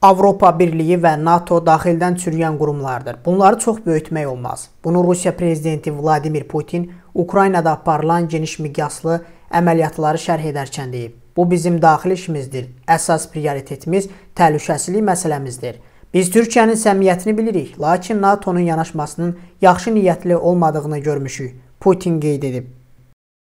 Avropa Birliyi və NATO daxildən çürüyən qurumlardır. Bunları çox böyütmək olmaz. Bunu Rusiya prezidenti Vladimir Putin Ukraynada aparılan geniş miqyaslı əməliyyatları şərh edərkən deyib. Bu bizim daxili işimizdir. Əsas prioritetimiz təhlükəsizlik məsələmizdir. Biz Türkiyənin səmiyyətini bilirik, lakin NATO-nun yanaşmasının yaxşı niyyətli olmadığını görmüşük. Putin qeyd edib.